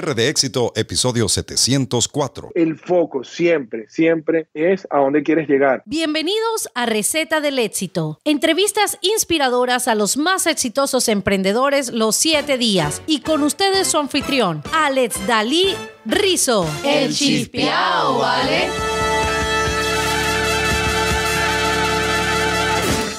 R de éxito, episodio 704. El foco siempre, siempre es a dónde quieres llegar. Bienvenidos a Receta del Éxito. Entrevistas inspiradoras a los más exitosos emprendedores los siete días. Y con ustedes su anfitrión, Alex Dalí Rizo. El chispeao, vale.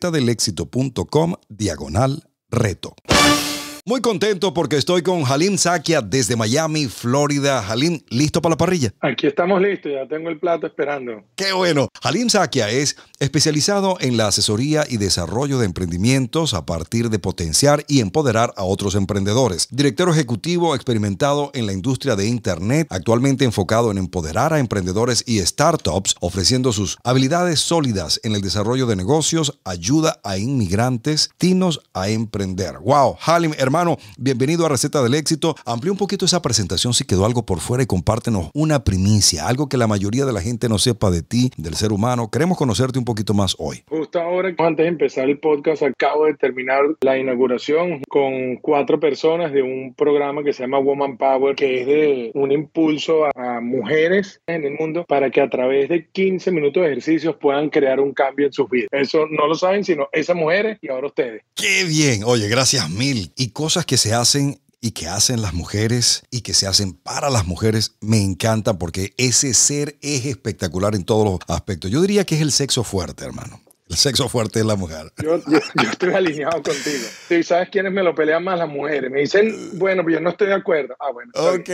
recetadelexito.com diagonal reto. Muy contento porque estoy con Halim Sakia desde Miami, Florida. Halim, ¿listo para la parrilla? Aquí estamos listos, ya tengo el plato esperando. Qué bueno. Halim Sakia es especializado en la asesoría y desarrollo de emprendimientos a partir de potenciar y empoderar a otros emprendedores. Director ejecutivo experimentado en la industria de Internet, actualmente enfocado en empoderar a emprendedores y startups, ofreciendo sus habilidades sólidas en el desarrollo de negocios, ayuda a inmigrantes, tinos a emprender. ¡Wow! Halim, hermano bienvenido a Receta del Éxito. Amplía un poquito esa presentación si quedó algo por fuera y compártenos una primicia, algo que la mayoría de la gente no sepa de ti, del ser humano. Queremos conocerte un poquito más hoy. Justo ahora, antes de empezar el podcast, acabo de terminar la inauguración con cuatro personas de un programa que se llama Woman Power, que es de un impulso a, mujeres en el mundo para que a través de 15 minutos de ejercicios puedan crear un cambio en sus vidas. Eso no lo saben, sino esas mujeres y ahora ustedes. ¡Qué bien! Oye, gracias mil. Y cosas que se hacen y que hacen las mujeres y que se hacen para las mujeres me encanta porque ese ser es espectacular en todos los aspectos. Yo diría que es el sexo fuerte, hermano. El sexo fuerte es la mujer. Yo, estoy alineado contigo. ¿Y sabes quiénes me lo pelean más? Las mujeres. Me dicen, bueno, pero yo no estoy de acuerdo. Ah, bueno. Ok.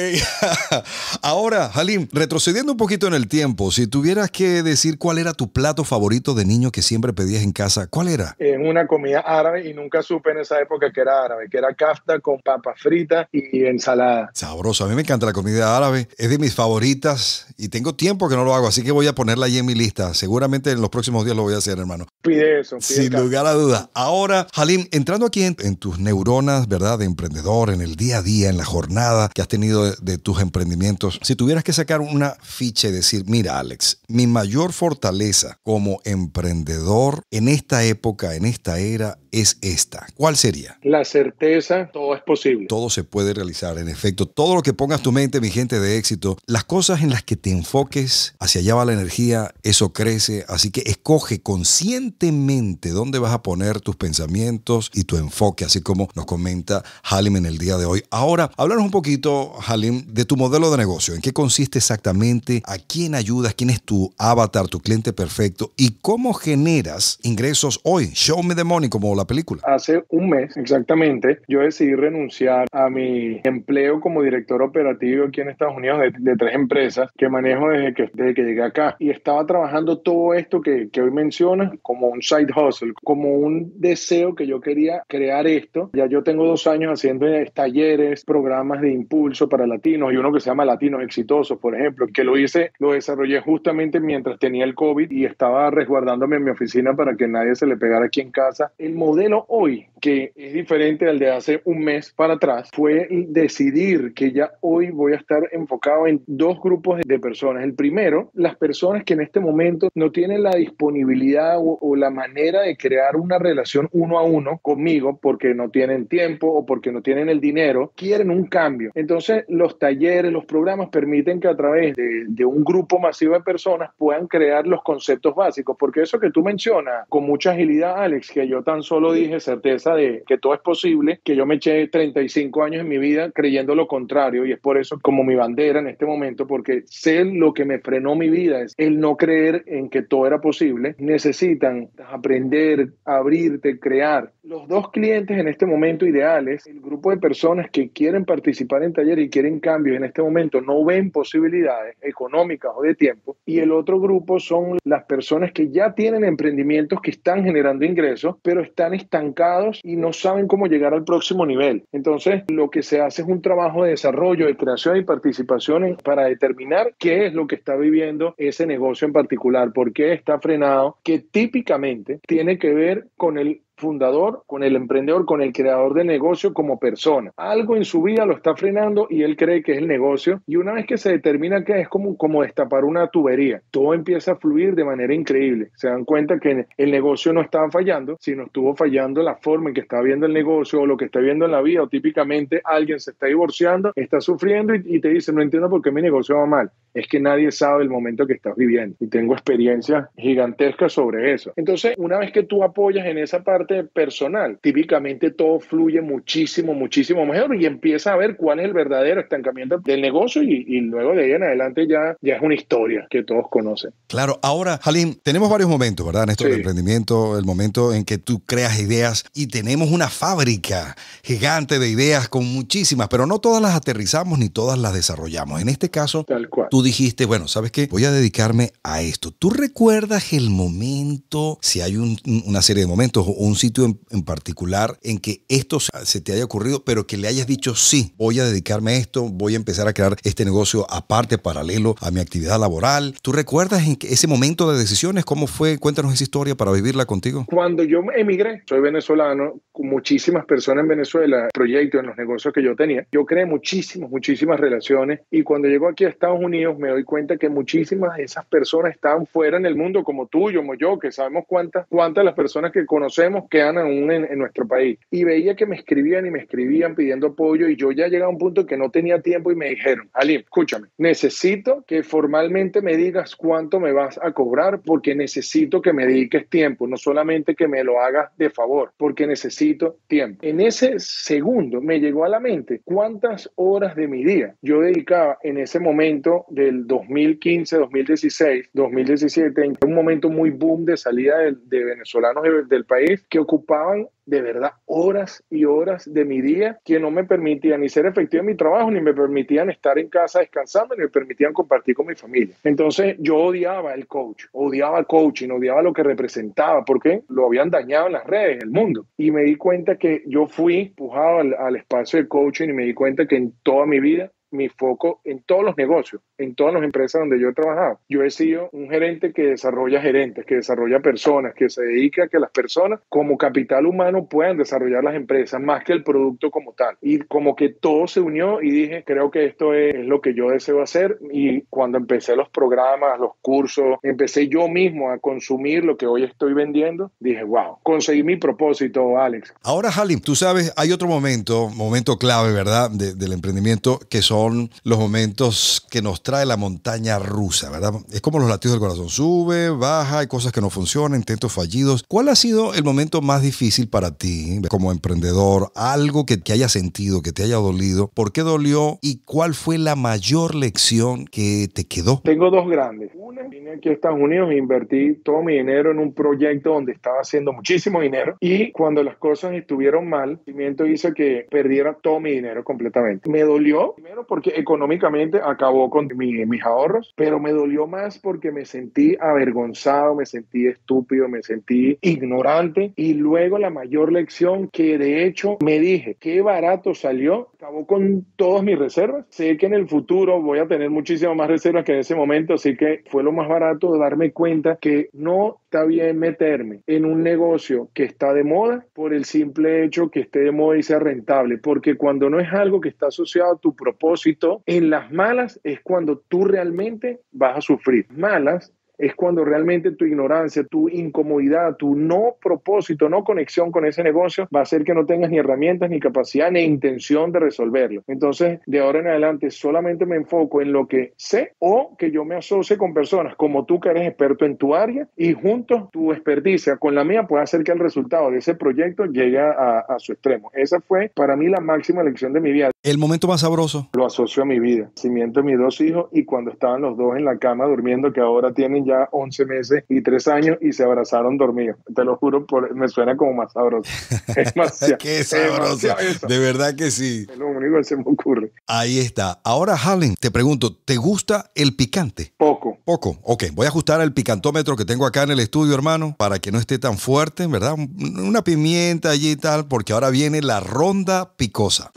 Ahora, Halim, retrocediendo un poquito en el tiempo, si tuvieras que decir cuál era tu plato favorito de niño que siempre pedías en casa, ¿cuál era? es una comida árabe y nunca supe en esa época que era árabe, que era kafta con papas fritas y ensalada. Sabroso. A mí me encanta la comida árabe. Es de mis favoritas y tengo tiempo que no lo hago, así que voy a ponerla ahí en mi lista. Seguramente en los próximos días lo voy a hacer, hermano. Pide eso. Sin lugar a dudas. Ahora, Halim, entrando aquí en, tus neuronas, ¿verdad? De emprendedor, en el día a día, en la jornada que has tenido de, de tus emprendimientos, si tuvieras que sacar una ficha y decir, mira, Alex, mi mayor fortaleza como emprendedor en esta época, en esta era, es esta. ¿Cuál sería? La certeza, todo es posible. Todo se puede realizar, en efecto. Todo lo que pongas tu mente, mi gente de éxito, las cosas en las que te enfoques, hacia allá va la energía, eso crece. Así que escoge conscientemente dónde vas a poner tus pensamientos y tu enfoque, así como nos comenta Halim en el día de hoy. Ahora, hablamos un poquito, Halim, de tu modelo de negocio. ¿En qué consiste exactamente? ¿A quién ayudas? ¿Quién es tu avatar, tu cliente perfecto? ¿Y cómo generas ingresos hoy? Show me the money, como la película. Hace un mes exactamente, yo decidí renunciar a mi empleo como director operativo aquí en Estados Unidos de, tres empresas que manejo desde que, desde que llegué acá. Y estaba trabajando todo esto que, que hoy menciona como un side hustle, como un deseo que yo quería crear esto. Ya yo tengo dos años haciendo talleres, programas de impulso para latinos y uno que se llama Latinos Exitosos, por ejemplo, que lo hice, lo desarrollé justamente mientras tenía el COVID y estaba resguardándome en mi oficina para que nadie se le pegara aquí en casa. El modelo hoy, que es diferente al de hace un mes para atrás, fue decidir que ya hoy voy a estar enfocado en dos grupos de personas. El primero, las personas que en este momento no tienen la disponibilidad o, la manera de crear una relación uno a uno conmigo porque no tienen tiempo o porque no tienen el dinero, quieren un cambio. Entonces, los talleres, los programas permiten que a través de, de un grupo masivo de personas puedan crear los conceptos básicos, porque eso que tú mencionas con mucha agilidad, Alex, que yo tan solo lo dije certeza de que todo es posible, que yo me eché 35 años en mi vida creyendo lo contrario y es por eso como mi bandera en este momento, porque ser lo que me frenó mi vida, es el no creer en que todo era posible. Necesitan aprender, abrirte, crear los dos clientes en este momento ideales, el grupo de personas que quieren participar en taller y quieren cambios en este momento no ven posibilidades económicas o de tiempo. Y el otro grupo son las personas que ya tienen emprendimientos que están generando ingresos, pero están estancados y no saben cómo llegar al próximo nivel. Entonces, lo que se hace es un trabajo de desarrollo, de creación y participación para determinar qué es lo que está viviendo ese negocio en particular, por qué está frenado, que típicamente tiene que ver con el fundador, con el emprendedor, con el creador de negocio como persona. Algo en su vida lo está frenando y él cree que es el negocio. Y una vez que se determina que es como, como destapar una tubería, todo empieza a fluir de manera increíble. Se dan cuenta que el negocio no estaba fallando, sino estuvo fallando la forma en que está viendo el negocio o lo que está viendo en la vida. O típicamente alguien se está divorciando, está sufriendo y, te dice, no entiendo por qué mi negocio va mal. Es que nadie sabe el momento que estás viviendo. Y tengo experiencia gigantesca sobre eso. Entonces, una vez que tú apoyas en esa parte, personal, típicamente todo fluye muchísimo, muchísimo mejor y empieza a ver cuál es el verdadero estancamiento del negocio y, luego de ahí en adelante ya, ya es una historia que todos conocen. Claro, ahora, Halim, tenemos varios momentos, ¿verdad? En esto emprendimiento, el momento en que tú creas ideas y tenemos una fábrica gigante de ideas con muchísimas, pero no todas las aterrizamos ni todas las desarrollamos. En este caso, tú dijiste, bueno, ¿sabes qué? Voy a dedicarme a esto. ¿Tú recuerdas el momento, si hay una serie de momentos o un sitio en, particular en que esto se te haya ocurrido, pero que le hayas dicho, sí, voy a dedicarme a esto, voy a empezar a crear este negocio aparte, paralelo a mi actividad laboral? ¿Tú recuerdas en ese momento de decisiones cómo fue? Cuéntanos esa historia para vivirla contigo. Cuando yo emigré, soy venezolano, con muchísimas personas en Venezuela, proyectos en los negocios que yo tenía, yo creé muchísimas, muchísimas relaciones y cuando llego aquí a Estados Unidos me doy cuenta que muchísimas de esas personas están fuera en el mundo como tú, yo, como yo, que sabemos cuántas, cuántas las personas que conocemos quedan aún en, nuestro país. Y veía que me escribían y me escribían pidiendo apoyo y yo ya llegaba a un punto que no tenía tiempo y me dijeron, Ali, escúchame, necesito que formalmente me digas cuánto me vas a cobrar porque necesito que me dediques tiempo, no solamente que me lo hagas de favor, porque necesito tiempo. En ese segundo me llegó a la mente cuántas horas de mi día yo dedicaba en ese momento del 2015, 2016, 2017, en un momento muy boom de salida de venezolanos del país, ocupaban de verdad horas y horas de mi día que no me permitían ni ser efectivo en mi trabajo, ni me permitían estar en casa descansando, ni me permitían compartir con mi familia. Entonces yo odiaba el coach, odiaba coaching, odiaba lo que representaba, porque lo habían dañado en las redes, en el mundo. Y me di cuenta que yo fui empujado al, al espacio del coaching y me di cuenta que en toda mi vida mi foco en todos los negocios en todas las empresas donde yo he trabajado. Yo he sido un gerente que desarrolla gerentes, que desarrolla personas, que se dedica a que las personas como capital humano puedan desarrollar las empresas más que el producto como tal. Y como que todo se unió y dije, creo que esto es, lo que yo deseo hacer. Y cuando empecé los programas, los cursos, empecé yo mismo a consumir lo que hoy estoy vendiendo, dije, wow, conseguí mi propósito, Alex. Ahora, Halim, tú sabes, hay otro momento, momento clave, ¿verdad?, del emprendimiento, que son los momentos que nos trae la montaña rusa, ¿verdad? Es como los latidos del corazón, sube, baja, hay cosas que no funcionan, intentos fallidos. ¿Cuál ha sido el momento más difícil para ti como emprendedor? Algo que, te haya sentido, que te haya dolido. ¿Por qué dolió y cuál fue la mayor lección que te quedó? Tengo dos grandes. Una, vine aquí a Estados Unidos e invertí todo mi dinero en un proyecto donde estaba haciendo muchísimo dinero y cuando las cosas estuvieron mal, el hizo que perdiera todo mi dinero completamente. Me dolió, primero porque económicamente acabó con mis ahorros, pero me dolió más porque me sentí avergonzado, me sentí estúpido, me sentí ignorante y luego la mayor lección que de hecho me dije, qué barato salió, acabó con todas mis reservas, sé que en el futuro voy a tener muchísimas más reservas que en ese momento, así que fue lo más barato de darme cuenta que no está bien meterme en un negocio que está de moda por el simple hecho que esté de moda y sea rentable, porque cuando no es algo que está asociado a tu propósito, en las malas es cuando tú realmente vas a sufrir. Malas es cuando realmente tu ignorancia, tu incomodidad, tu no propósito, no conexión con ese negocio va a hacer que no tengas ni herramientas, ni capacidad, ni intención de resolverlo. Entonces, de ahora en adelante, solamente me enfoco en lo que sé o que yo me asocie con personas como tú que eres experto en tu área y juntos tu experticia con la mía puede hacer que el resultado de ese proyecto llegue a, a su extremo. Esa fue para mí la máxima lección de mi vida. El momento más sabroso. Lo asocio a mi vida. Cimiento a mis dos hijos y cuando estaban los dos en la cama durmiendo, que ahora tienen ya 11 meses y 3 años y se abrazaron dormidos. Te lo juro, me suena como más sabroso. Es Qué sabroso. de verdad que sí. Es lo único que se me ocurre. Ahí está. Ahora, Hallen, te pregunto, ¿te gusta el picante? Poco. Poco. Ok, voy a ajustar el picantómetro que tengo acá en el estudio, hermano, para que no esté tan fuerte, ¿verdad? Una pimienta allí y tal, porque ahora viene la ronda picosa.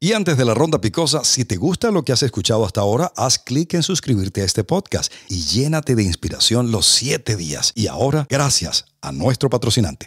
Y antes de la ronda picosa, si te gusta lo que has escuchado hasta ahora, haz clic en suscribirte a este podcast y llénate de inspiración los siete días. Y ahora, gracias a nuestro patrocinante.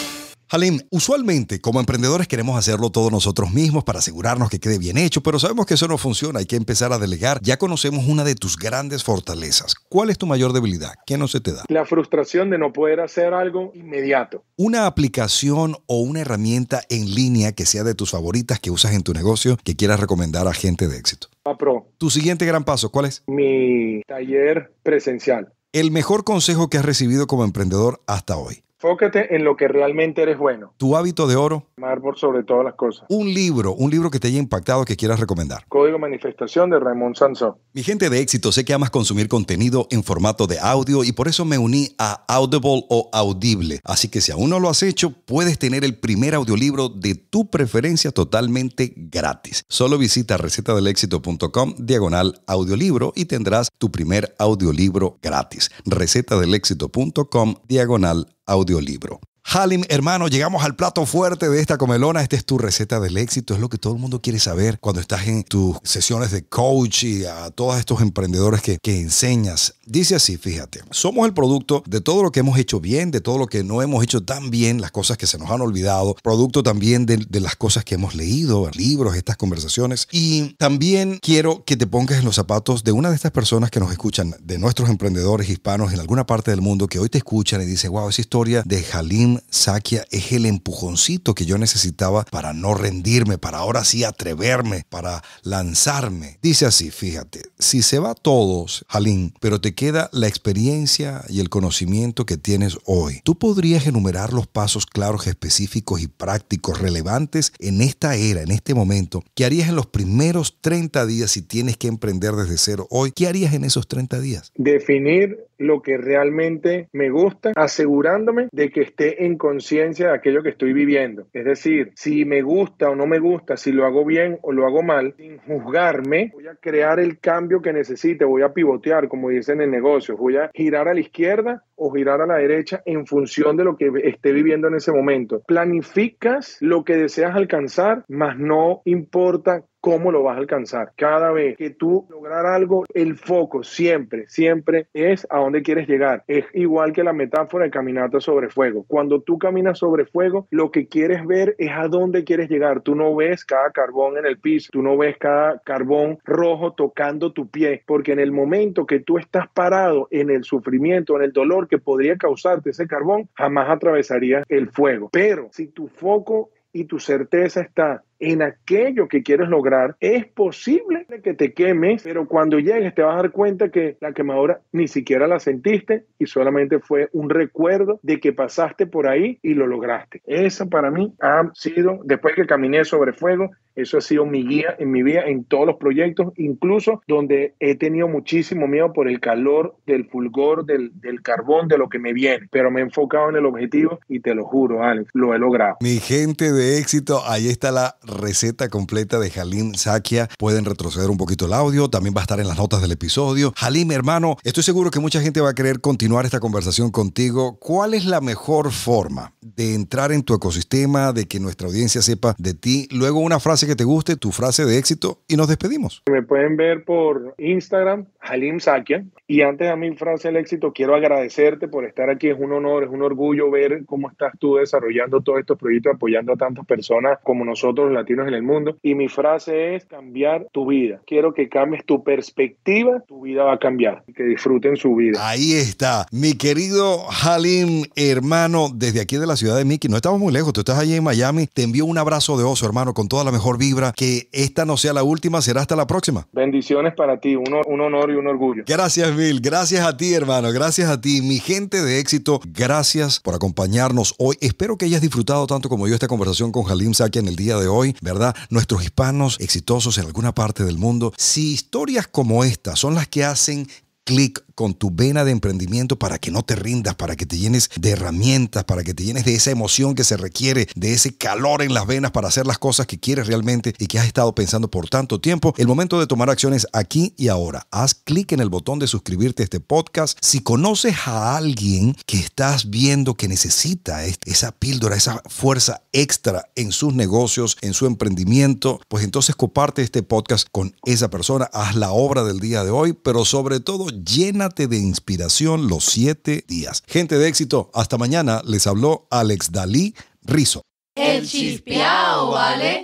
Halim, usualmente como emprendedores queremos hacerlo todos nosotros mismos para asegurarnos que quede bien hecho, pero sabemos que eso no funciona, hay que empezar a delegar. Ya conocemos una de tus grandes fortalezas. ¿Cuál es tu mayor debilidad? ¿Qué no se te da? La frustración de no poder hacer algo inmediato. Una aplicación o una herramienta en línea que sea de tus favoritas que usas en tu negocio que quieras recomendar a gente de éxito. Pro. Tu siguiente gran paso, ¿cuál es? Mi taller presencial. El mejor consejo que has recibido como emprendedor hasta hoy. Fócate en lo que realmente eres bueno. Tu hábito de oro. Amar sobre todas las cosas. Un libro, un libro que te haya impactado que quieras recomendar. Código Manifestación de Raymond Sanso. Mi gente de éxito, sé que amas consumir contenido en formato de audio y por eso me uní a Audible o Audible. Así que si aún no lo has hecho, puedes tener el primer audiolibro de tu preferencia totalmente gratis. Solo visita recetadelexito.com diagonal audiolibro y tendrás tu primer audiolibro gratis. recetadelexito.com diagonal audiolibro audiolibro. Halim, hermano, llegamos al plato fuerte de esta comelona. Esta es tu receta del éxito, es lo que todo el mundo quiere saber cuando estás en tus sesiones de coach y a todos estos emprendedores que, enseñas. Dice así, fíjate, somos el producto de todo lo que hemos hecho bien, de todo lo que no hemos hecho tan bien, las cosas que se nos han olvidado, producto también de, las cosas que hemos leído, libros, estas conversaciones. Y también quiero que te pongas en los zapatos de una de estas personas que nos escuchan, de nuestros emprendedores hispanos en alguna parte del mundo que hoy te escuchan y dicen, wow, esa historia de Halim Sakia es el empujoncito que yo necesitaba para no rendirme, para ahora sí atreverme, para lanzarme. Dice así, fíjate, si se va todos, Halim, pero te queda la experiencia y el conocimiento que tienes hoy, tú podrías enumerar los pasos claros, específicos y prácticos relevantes en esta era, en este momento, ¿Qué harías en los primeros 30 días si tienes que emprender desde cero hoy, ¿qué harías en esos 30 días? Definir lo que realmente me gusta, asegurándome de que esté en conciencia de aquello que estoy viviendo. Es decir, si me gusta o no me gusta, si lo hago bien o lo hago mal, sin juzgarme, voy a crear el cambio que necesite, voy a pivotear, como dicen en negocios, voy a girar a la izquierda o girar a la derecha en función de lo que esté viviendo en ese momento. Planificas lo que deseas alcanzar, mas no importa cómo lo vas a alcanzar. Cada vez que tú lograr algo, el foco siempre, siempre es a dónde quieres llegar. Es igual que la metáfora de caminata sobre fuego. Cuando tú caminas sobre fuego, lo que quieres ver es a dónde quieres llegar. Tú no ves cada carbón en el piso, tú no ves cada carbón rojo tocando tu pie, porque en el momento que tú estás parado en el sufrimiento, en el dolor que podría causarte ese carbón, jamás atravesarías el fuego. Pero si tu foco y tu certeza está en aquello que quieres lograr, es posible que te quemes, pero cuando llegues te vas a dar cuenta que la quemadora ni siquiera la sentiste y solamente fue un recuerdo de que pasaste por ahí y lo lograste. eso para mí ha sido, después que caminé sobre fuego, eso ha sido mi guía en mi vida, en todos los proyectos, incluso donde he tenido muchísimo miedo por el calor, del fulgor, del, del, carbón, de lo que me viene. Pero me he enfocado en el objetivo y te lo juro, Alex, lo he logrado. Mi gente de éxito, ahí está la receta completa de Halim Sakia. Pueden retroceder un poquito el audio, también va a estar en las notas del episodio. Halim, hermano, estoy seguro que mucha gente va a querer continuar esta conversación contigo. ¿Cuál es la mejor forma de entrar en tu ecosistema, de que nuestra audiencia sepa de ti? Luego una frase que te guste, tu frase de éxito y nos despedimos. Me pueden ver por Instagram, Halim Sakia. Y antes de mi frase del éxito, quiero agradecerte por estar aquí. Es un honor, es un orgullo ver cómo estás tú desarrollando todos estos proyectos, apoyando a tantas personas como nosotros, latinos en el mundo. Y mi frase es cambiar tu vida. Quiero que cambies tu perspectiva, tu vida va a cambiar. Que disfruten su vida. Ahí está, mi querido Halim, hermano, desde aquí de la ciudad de Mickey. No estamos muy lejos, tú estás allí en Miami. Te envío un abrazo de oso, hermano, con toda la mejor vibra. Que esta no sea la última, será hasta la próxima. Bendiciones para ti, un, honor y un orgullo. Gracias Bill gracias a ti, hermano, gracias a ti, mi gente de éxito. Gracias por acompañarnos hoy. Espero que hayas disfrutado tanto como yo esta conversación con Halim Saki en el día de hoy. ¿verdad? Nuestros hispanos exitosos en alguna parte del mundo. Si historias como esta son las que hacen clic con tu vena de emprendimiento para que no te rindas, para que te llenes de herramientas, para que te llenes de esa emoción que se requiere, de ese calor en las venas para hacer las cosas que quieres realmente y que has estado pensando por tanto tiempo. El momento de tomar acciones aquí y ahora. Haz clic en el botón de suscribirte a este podcast. Si conoces a alguien que estás viendo que necesita esa píldora, esa fuerza extra en sus negocios, en su emprendimiento, pues entonces comparte este podcast con esa persona. Haz la obra del día de hoy, pero sobre todo llena de inspiración los siete días. Gente de éxito, hasta mañana les habló Alex Dalí Rizo. El ¿vale?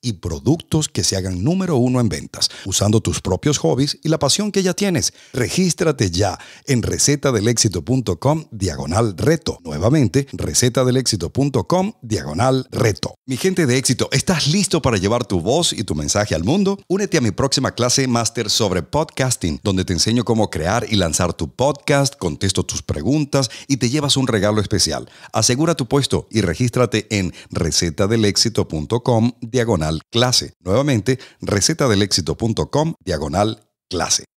y productos que se hagan número uno en ventas, usando tus propios hobbies y la pasión que ya tienes. Regístrate ya en recetadelexito.com diagonal reto. Nuevamente, recetadelexito.com diagonal reto. Mi gente de éxito, ¿estás listo para llevar tu voz y tu mensaje al mundo? Únete a mi próxima clase máster sobre podcasting, donde te enseño cómo crear y lanzar tu podcast, contesto tus preguntas y te llevas un regalo especial. Asegura tu puesto y regístrate en recetadelexito.com diagonal clase. Nuevamente, recetadelexito.com diagonal clase.